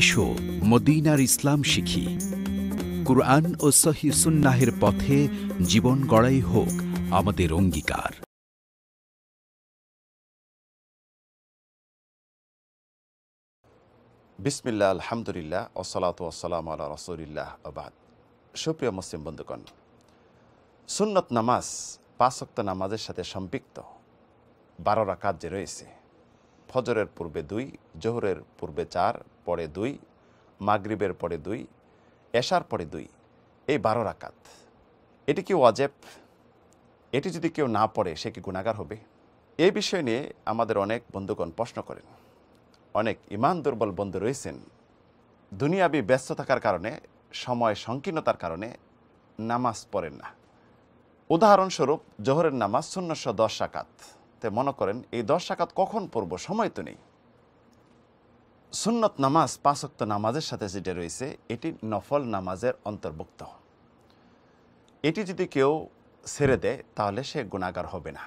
এসো মদিনার ইসলাম শিখি কুরআন ও সহি সুন্নাহের পথে জীবন গড়াই হোক আমাদের অঙ্গীকার বিসমিল্লা আলহামদুলিল্লাহ ওসলাত ওসালাম আল্লাহ রসুলিল্লাহ আবাদ সুপ্রিয় মুসলিম বন্ধুগণ সুন্নত নামাজ পাঁচ নামাজের সাথে সম্পৃক্ত বারোটা কাজ যে রয়েছে ফজরের পূর্বে দুই জোহরের পূর্বে চার পরে দুই মাগরিবের পরে দুই এশার পরে দুই এই বারো রাকাত এটি কি ওয়াজেব এটি যদি কেউ না পড়ে সে কি গুণাগার হবে এই বিষয় নিয়ে আমাদের অনেক বন্ধুগণ প্রশ্ন করেন অনেক ইমান দুর্বল বন্ধু রয়েছেন দুনিয়াবি ব্যস্ত থাকার কারণে সময় সংকীর্ণতার কারণে নামাজ পড়েন না উদাহরণস্বরূপ জোহরের নামাজ শূন্যশো দশ আকাত তাই মনে করেন এই দশ আকাত কখন পড়ব সময় তো নেই সুন্নত নামাজ পাঁচক্ত নামাজের সাথে যেটা রয়েছে এটি নফল নামাজের অন্তর্ভুক্ত এটি যদি কেউ ছেড়ে দেয় তাহলে সে গুণাগার হবে না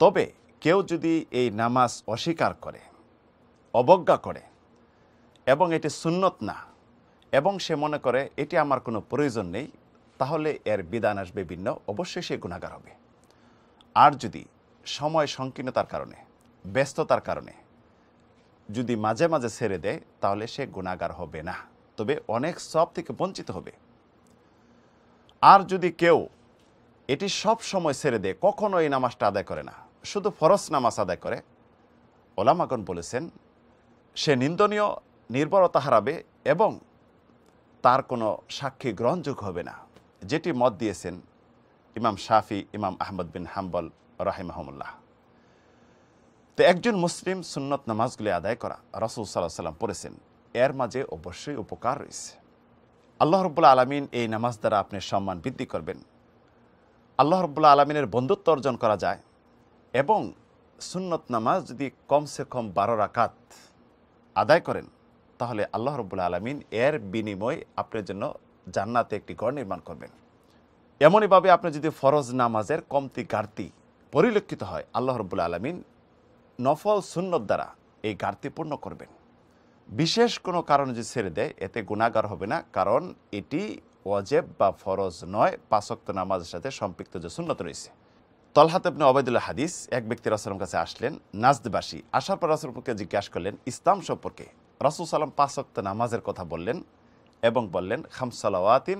তবে কেউ যদি এই নামাজ অস্বীকার করে অবজ্ঞা করে এবং এটি সুন্নত না এবং সে মনে করে এটি আমার কোনো প্রয়োজন নেই তাহলে এর বিধান আসবে ভিন্ন অবশ্যই সে গুণাগার হবে আর যদি সময় সংকীর্ণতার কারণে ব্যস্ততার কারণে যদি মাঝে মাঝে ছেড়ে দেয় তাহলে সে গুণাগার হবে না তবে অনেক সব থেকে বঞ্চিত হবে আর যদি কেউ এটি সব সময় ছেড়ে দেয় কখনো এই নামাজটা আদায় করে না শুধু ফরস নামাজ আদায় করে ওলামাগন বলেছেন সে নিন্দনীয় নির্ভরতা হারাবে এবং তার কোনো সাক্ষী গ্রহণযোগ্য হবে না যেটি মত দিয়েছেন ইমাম শাফি ইমাম আহমদ বিন হাম্বল রাহিমাহমুল্লাহ তো একজন মুসলিম সুন্নত নামাজগুলি আদায় করা রসুল সাল্লাহ সাল্লাম পড়েছেন এর মাঝে অবশ্যই উপকার রয়েছে আল্লাহ রব্বুল্লা আলমিন এই নামাজ দ্বারা আপনি সম্মান বৃদ্ধি করবেন আল্লাহ রব্বুল্লা আলমিনের বন্ধুত্ব অর্জন করা যায় এবং সুন্নত নামাজ যদি কমসে কম বারো রাকাত আদায় করেন তাহলে আল্লাহ রব্বুল্লা আলমিন এর বিনিময় আপনার জন্য জান্নাতে একটি ঘর নির্মাণ করবেন এমনইভাবে আপনি যদি ফরজ নামাজের কমতি গাড়তি পরিলক্ষিত হয় আল্লাহ রব্বুল আলমিন নফল সুন্নত দ্বারা এই ঘাটতি পূর্ণ করবেন বিশেষ কোনো কারণ যে ছেড়ে দেয় এতে গুণাগার হবে না কারণ এটি ওয়াজেব বা ফরজ নয় পাশক্ত নামাজের সাথে সম্পৃক্ত যে সুন্নত রয়েছে তলহাত আপনি অবেদুল্লাহ হাদিস এক ব্যক্তি রাসুলের কাছে আসলেন নাজদবাসী আসার পর রাসুলকে জিজ্ঞাসা করলেন ইসলাম সম্পর্কে রাসুল সাল্লাম পাশক্ত নামাজের কথা বললেন এবং বললেন খামসালাওয়াতিন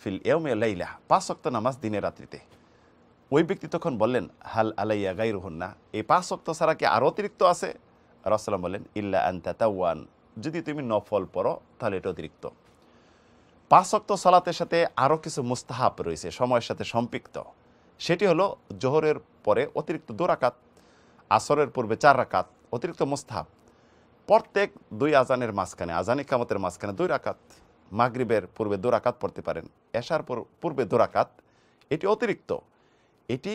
ফিল এ লাইলা পাঁচক্ত নামাজ দিনের রাত্রিতে ওই ব্যক্তি তখন বললেন হাল আলাইয়া গাই রুহন্না এই পাঁচ শক্ত ছাড়া কি আরও অতিরিক্ত আছে রসালাম বললেন ইল্লা আন্তা ওয়ান যদি তুমি নফল পড়ো তাহলে এটা অতিরিক্ত পাঁচ শক্ত সালাতের সাথে আরও কিছু মুস্তাহাব রয়েছে সময়ের সাথে সম্পৃক্ত সেটি হলো জোহরের পরে অতিরিক্ত দু রাকাত আসরের পূর্বে চার রাকাত অতিরিক্ত মুস্তাহাব প্রত্যেক দুই আজানের মাঝখানে আজানি কামতের মাঝখানে দুই রাকাত মাগরিবের পূর্বে দু রাকাত পড়তে পারেন এশার পূর্বে দু রাকাত এটি অতিরিক্ত এটি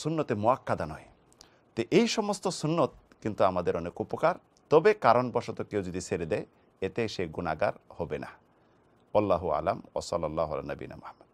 সুন্নতে মোয়াক্কাদা নয় তো এই সমস্ত সুন্নত কিন্তু আমাদের অনেক উপকার তবে কারণবশত কেউ যদি ছেড়ে দেয় এতে সে গুণাগার হবে না আল্লাহ আলাম সাল্লাহ নবীন মাহমদ